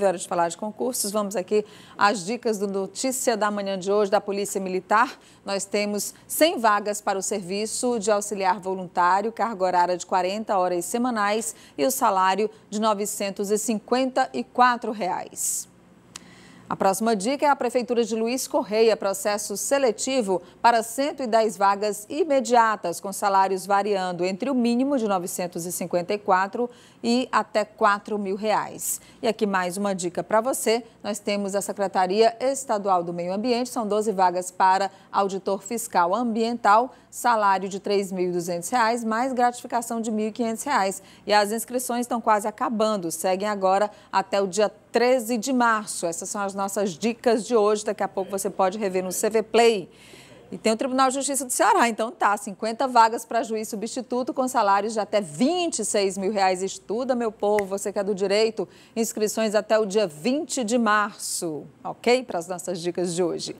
Hora de falar de concursos, vamos aqui às dicas do Notícia da Manhã de hoje da Polícia Militar. Nós temos 100 vagas para o serviço de auxiliar voluntário, carga horária de 40 horas semanais e o salário de R$ 954. Reais. A próxima dica é a Prefeitura de Luiz Correia, processo seletivo para 110 vagas imediatas, com salários variando entre o mínimo de R$ 954 e até R$ 4 mil. Reais. E aqui mais uma dica para você, nós temos a Secretaria Estadual do Meio Ambiente, são 12 vagas para auditor fiscal ambiental, salário de R$ 3.200, mais gratificação de R$ 1.500. E as inscrições estão quase acabando, seguem agora até o dia 30. 13 de março. Essas são as nossas dicas de hoje. Daqui a pouco você pode rever no CV Play. E tem o Tribunal de Justiça do Ceará, então tá, 50 vagas para juiz substituto com salários de até 26 mil reais. Estuda, meu povo, você que é do direito, inscrições até o dia 20 de março, ok? Para as nossas dicas de hoje.